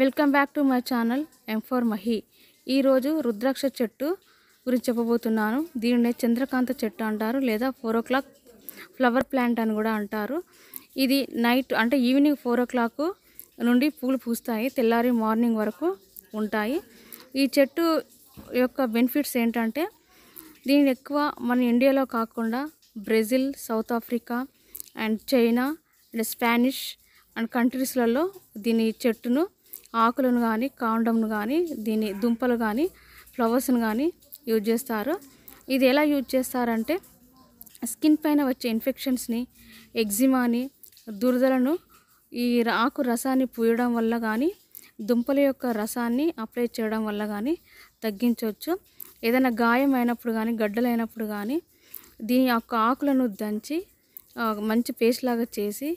welcome back to my channel M for Mahi ఈరోజు రుద్రాక్ష చెట్టు గురించి చెప్పబోతున్నాను దీనినే చంద్రకాంత చెట్టు అంటారు లేదా four o'clock flower plant అని కూడా అంటారు ఇది నైట్ అంటే ఈవినింగ్ ఫోర్ ఓ క్లాక్ నుండి పూలు పూస్తాయి తెల్లారి మార్నింగ్ వరకు ఉంటాయి ఈ చెట్టు యొక్క బెనిఫిట్స్ ఏంటంటే దీని ఎక్కువ మన ఇండియాలో కాకుండా Brazil South Africa and China and Spanish and కంట్రీస్లలో దీని చెట్టును ఆకులను కానీ కాండంను కానీ దీని దుంపలు కానీ ఫ్లవర్స్ను కానీ యూజ్ చేస్తారు ఇది ఎలా యూజ్ చేస్తారంటే స్కిన్ పైన వచ్చే ఇన్ఫెక్షన్స్ని ఎగ్జిమాని దురదలను ఈ ఆకు రసాన్ని పూయడం వల్ల కానీ దుంపల యొక్క రసాన్ని అప్లై చేయడం వల్ల కానీ తగ్గించవచ్చు ఏదైనా గాయం అయినప్పుడు కానీ గడ్డలైనప్పుడు కానీ దీని యొక్క ఆకులను దంచి మంచి పేస్ట్ లాగా చేసి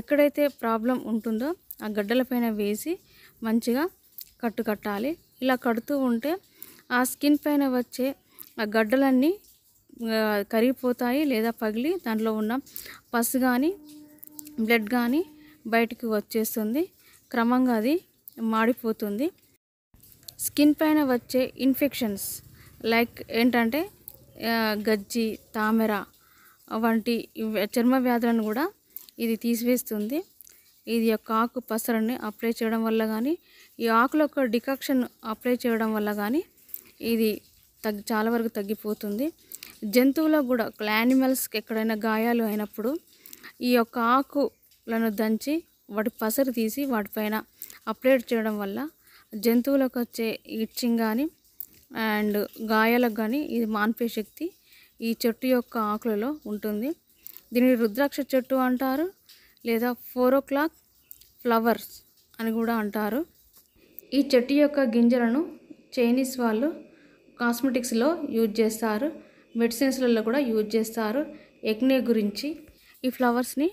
ఎక్కడైతే ప్రాబ్లం ఉంటుందో ఆ గడ్డలపైన వేసి మంచిగా కట్టు కట్టాలి ఇలా కడుతూ ఉంటే ఆ స్కిన్ పైన వచ్చే ఆ గడ్డలన్నీ కరిగిపోతాయి లేదా పగిలి దాంట్లో ఉన్న పసు కానీ బ్లడ్ కానీ బయటికి వచ్చేస్తుంది క్రమంగా అది మాడిపోతుంది స్కిన్ పైన వచ్చే ఇన్ఫెక్షన్స్ లైక్ ఏంటంటే గజ్జి తామెర వంటి చర్మ వ్యాధులను కూడా ఇది తీసివేస్తుంది ఇది యొక్క ఆకు పసరని అప్లై చేయడం వల్ల కానీ ఈ ఆకుల యొక్క డికాక్షన్ అప్లై చేయడం వల్ల కానీ ఇది తగ్గి చాలా వరకు తగ్గిపోతుంది జంతువులకు కూడా యానిమల్స్కి ఎక్కడైనా గాయాలు అయినప్పుడు ఈ యొక్క ఆకులను దంచి వాటి పసరు తీసి వాటిపైన అప్లైడ్ చేయడం వల్ల జంతువులకు వచ్చే ఇచ్చింగ్ కానీ అండ్ గాయాలకు కానీ ఇది మాన్పే శక్తి ఈ చెట్టు యొక్క ఆకులలో ఉంటుంది దీనిని రుద్రాక్ష చెట్టు అంటారు లేదా ఫోర్ ఓ క్లాక్ ఫ్లవర్స్ అని కూడా అంటారు ఈ చెట్టు యొక్క గింజలను చైనీస్ వాళ్ళు కాస్మెటిక్స్లో యూజ్ చేస్తారు మెడిసిన్స్లలో కూడా యూజ్ చేస్తారు ఎక్నే గురించి ఈ ఫ్లవర్స్ని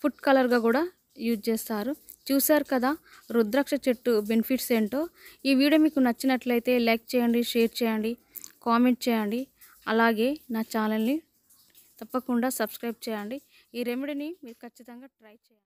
ఫుడ్ కలర్గా కూడా యూజ్ చేస్తారు చూశారు కదా రుద్రాక్ష చెట్టు బెనిఫిట్స్ ఏంటో ఈ వీడియో మీకు నచ్చినట్లయితే లైక్ చేయండి షేర్ చేయండి కామెంట్ చేయండి అలాగే నా ఛానల్ని తప్పకుండా సబ్స్క్రైబ్ చేయండి ఈ రెమెడీని మీరు ఖచ్చితంగా ట్రై చేయండి